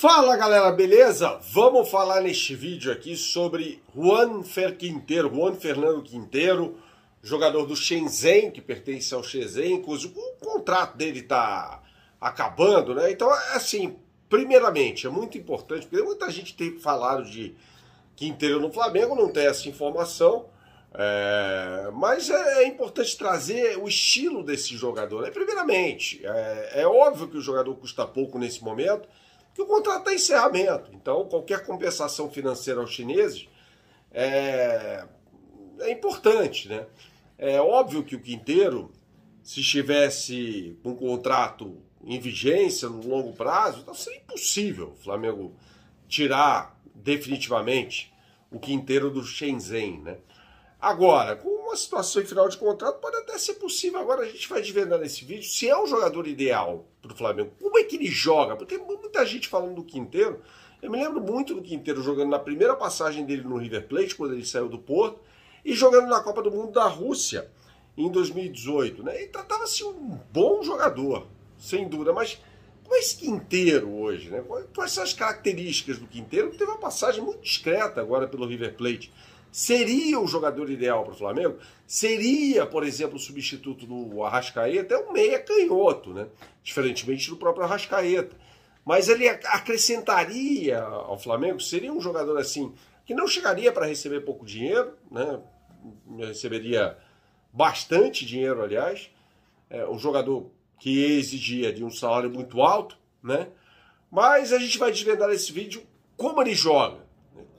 Fala galera, beleza? Vamos falar neste vídeo aqui sobre Juan Fer Quintero, Juan Fernando Quintero, jogador do Shenzhen, que pertence ao Shenzhen, cujo o contrato dele tá acabando, né? Então, é assim, primeiramente, é muito importante, porque muita gente tem falado de Quintero no Flamengo, não tem essa informação, é, mas é, é importante trazer o estilo desse jogador, né? Primeiramente, é, é óbvio que o jogador custa pouco nesse momento, que o contrato está encerramento. Então, qualquer compensação financeira aos chineses é, é importante. Né? É óbvio que o Quinteiro, se estivesse com um contrato em vigência no longo prazo, então seria impossível o Flamengo tirar definitivamente o Quinteiro do Shenzhen. Né? Agora, com uma situação em final de contrato, pode até ser possível. Agora a gente vai desvendar nesse vídeo se é um jogador ideal para o Flamengo. Como é que ele joga? Porque tem muita gente falando do Quinteiro. Eu me lembro muito do Quinteiro jogando na primeira passagem dele no River Plate, quando ele saiu do Porto, e jogando na Copa do Mundo da Rússia em 2018. Né? E tratava-se um bom jogador, sem dúvida, mas como é esse Quinteiro hoje? Né? Quais são as características do Quinteiro? Teve uma passagem muito discreta agora pelo River Plate Seria o jogador ideal para o Flamengo? Seria, por exemplo, o substituto do Arrascaeta? É um meia canhoto, né? Diferentemente do próprio Arrascaeta. Mas ele acrescentaria ao Flamengo? Seria um jogador assim que não chegaria para receber pouco dinheiro, né? Receberia bastante dinheiro, aliás. É um jogador que exigia de um salário muito alto, né? Mas a gente vai desvendar esse vídeo como ele joga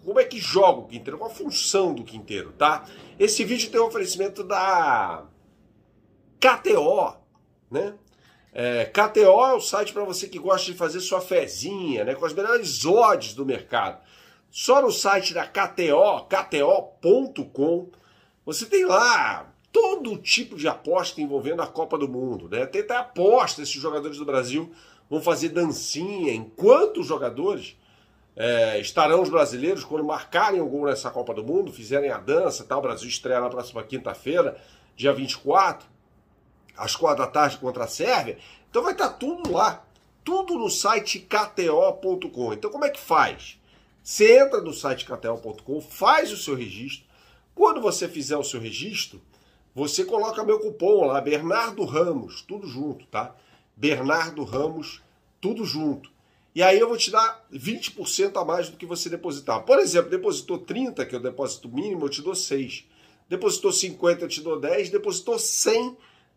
como é que joga o quinteiro, qual a função do quinteiro, tá? Esse vídeo tem um oferecimento da KTO, né? É, KTO é o site para você que gosta de fazer sua fezinha, né? Com as melhores odds do mercado. Só no site da KTO, kto.com, você tem lá todo tipo de aposta envolvendo a Copa do Mundo, né? Tem até aposta se os jogadores do Brasil vão fazer dancinha, enquanto os jogadores é, estarão os brasileiros, quando marcarem o gol nessa Copa do Mundo, fizerem a dança, tá? o Brasil estreia na próxima quinta-feira, dia 24, às quatro da tarde contra a Sérvia. Então vai estar tá tudo lá, tudo no site kto.com. Então como é que faz? Você entra no site kto.com, faz o seu registro. Quando você fizer o seu registro, você coloca meu cupom lá, Bernardo Ramos, tudo junto, tá? Bernardo Ramos, tudo junto. E aí eu vou te dar 20% a mais do que você depositar. Por exemplo, depositou 30, que é o depósito mínimo, eu te dou 6. Depositou 50, eu te dou 10. Depositou 100,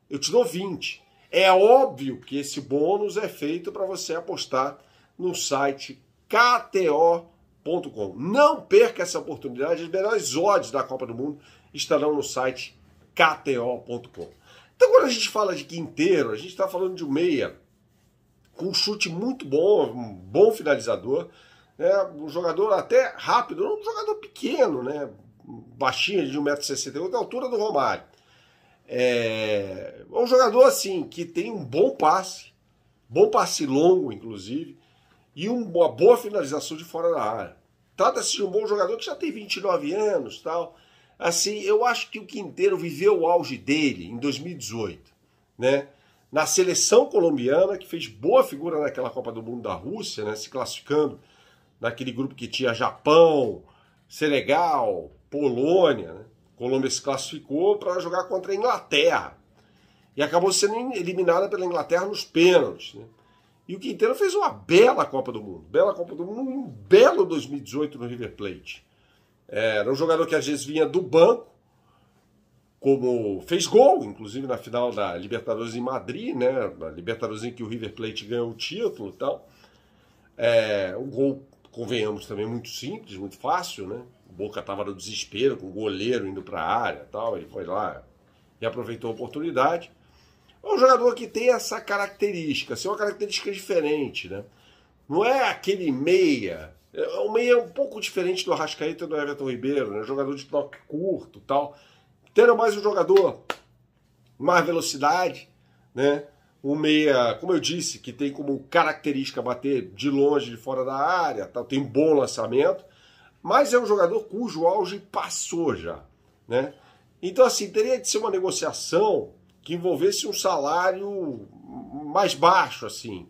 eu te dou 20. É óbvio que esse bônus é feito para você apostar no site kto.com. Não perca essa oportunidade. As melhores odds da Copa do Mundo estarão no site kto.com. Então, quando a gente fala de quinteiro, a gente está falando de um meia com um chute muito bom, um bom finalizador. Né? Um jogador até rápido, um jogador pequeno, né? baixinho, de 1,68m, da altura do Romário. É, é um jogador assim que tem um bom passe, bom passe longo, inclusive, e uma boa finalização de fora da área. Trata-se de um bom jogador que já tem 29 anos tal. Assim, eu acho que o Quinteiro viveu o auge dele em 2018, né? na seleção colombiana, que fez boa figura naquela Copa do Mundo da Rússia, né, se classificando naquele grupo que tinha Japão, Senegal, Polônia. Né? Colômbia se classificou para jogar contra a Inglaterra e acabou sendo eliminada pela Inglaterra nos pênaltis. Né? E o Quintero fez uma bela Copa do Mundo, bela Copa do Mundo, um belo 2018 no River Plate. Era um jogador que às vezes vinha do banco, como fez gol, inclusive na final da Libertadores em Madrid, né? Na Libertadores em que o River Plate ganhou o título e tal. É, um gol, convenhamos, também muito simples, muito fácil, né? O Boca estava no desespero, com o goleiro indo para a área tal. Ele foi lá e aproveitou a oportunidade. É um jogador que tem essa característica, assim, uma característica diferente, né? Não é aquele meia. É, o meia é um pouco diferente do Arrascaeta e do Everton Ribeiro, né? Jogador de toque curto tal Tendo mais um jogador, mais velocidade, né? Um meia, como eu disse, que tem como característica bater de longe, de fora da área, tal, tem bom lançamento, mas é um jogador cujo auge passou já, né? Então, assim, teria de ser uma negociação que envolvesse um salário mais baixo, assim.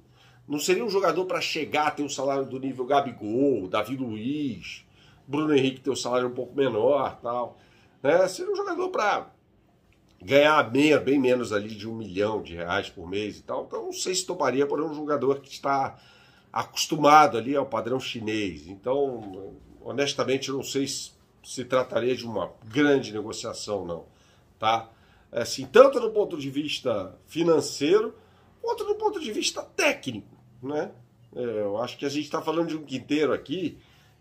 Não seria um jogador para chegar a ter um salário do nível Gabigol, Davi Luiz, Bruno Henrique ter um salário um pouco menor, tal. Né? Seria um jogador para ganhar meia, bem menos ali de um milhão de reais por mês e tal. Então, não sei se toparia por um jogador que está acostumado ali ao padrão chinês. Então, honestamente, não sei se, se trataria de uma grande negociação, não. Tá? É assim, tanto do ponto de vista financeiro, quanto do ponto de vista técnico, né? É, eu acho que a gente está falando de um quinteiro aqui,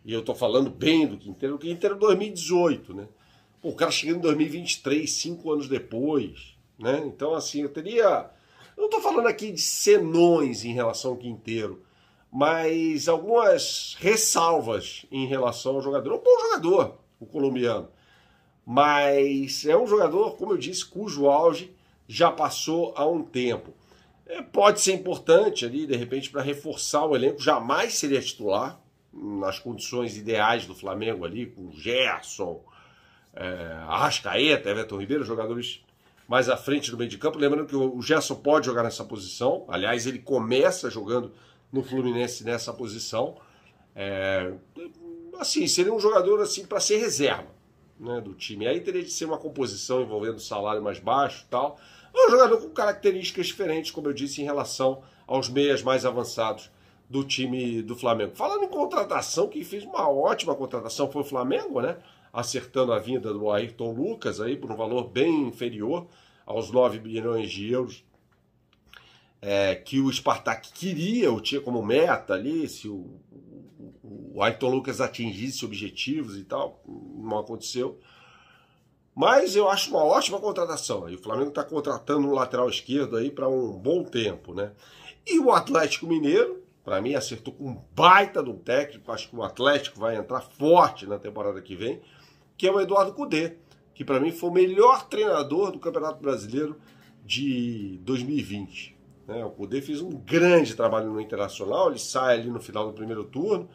e eu estou falando bem do quinteiro, o quinteiro 2018, é né? Pô, o cara chegando em 2023, cinco anos depois, né? Então, assim, eu teria. Eu não estou falando aqui de senões em relação ao quinteiro, mas algumas ressalvas em relação ao jogador. É um bom jogador, o colombiano. Mas é um jogador, como eu disse, cujo auge já passou há um tempo. É, pode ser importante ali, de repente, para reforçar o elenco. Jamais seria titular nas condições ideais do Flamengo ali, com Gerson, é, Arrascaeta, Everton Ribeiro, jogadores mais à frente do meio de campo. Lembrando que o Gerson pode jogar nessa posição. Aliás, ele começa jogando no Fluminense nessa posição. É, assim, seria um jogador assim para ser reserva né, do time. Aí teria de ser uma composição envolvendo salário mais baixo tal. É um jogador com características diferentes, como eu disse, em relação aos meias mais avançados do time do Flamengo. Falando em contratação, quem fez uma ótima contratação foi o Flamengo, né? Acertando a vinda do Ayrton Lucas aí por um valor bem inferior aos 9 bilhões de euros é, que o Spartak queria, ou tinha como meta ali, se o, o, o Ayrton Lucas atingisse objetivos e tal, não aconteceu. Mas eu acho uma ótima contratação. E o Flamengo está contratando um lateral esquerdo aí para um bom tempo, né? E o Atlético Mineiro para mim, acertou com um baita de um técnico. Acho que o Atlético vai entrar forte na temporada que vem, que é o Eduardo Cudê, que para mim foi o melhor treinador do Campeonato Brasileiro de 2020. Né? O Cudê fez um grande trabalho no Internacional, ele sai ali no final do primeiro turno,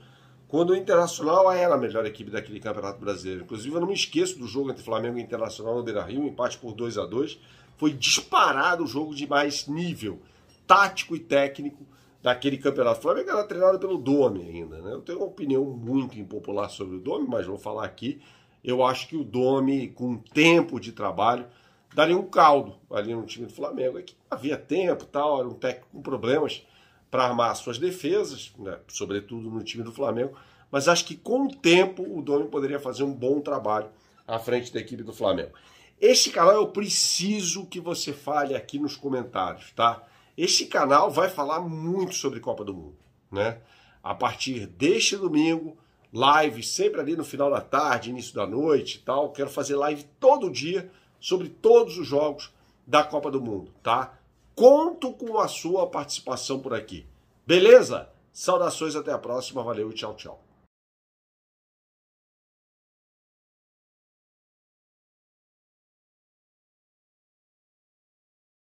quando o Internacional era a melhor equipe daquele Campeonato Brasileiro. Inclusive, eu não me esqueço do jogo entre Flamengo e Internacional no Beira-Rio, empate por 2 a 2 Foi disparado o jogo de mais nível tático e técnico daquele campeonato. O Flamengo era treinado pelo Dome ainda, né? Eu tenho uma opinião muito impopular sobre o Dome, mas vou falar aqui. Eu acho que o Dome, com tempo de trabalho, daria um caldo ali no time do Flamengo. É que havia tempo tal, era um técnico com problemas para armar suas defesas, né? sobretudo no time do Flamengo. Mas acho que com o tempo o Dome poderia fazer um bom trabalho à frente da equipe do Flamengo. Este canal eu preciso que você fale aqui nos comentários, tá? Este canal vai falar muito sobre Copa do Mundo, né? A partir deste domingo, live sempre ali no final da tarde, início da noite e tal. Quero fazer live todo dia sobre todos os jogos da Copa do Mundo, tá? Conto com a sua participação por aqui. Beleza? Saudações, até a próxima. Valeu e tchau, tchau.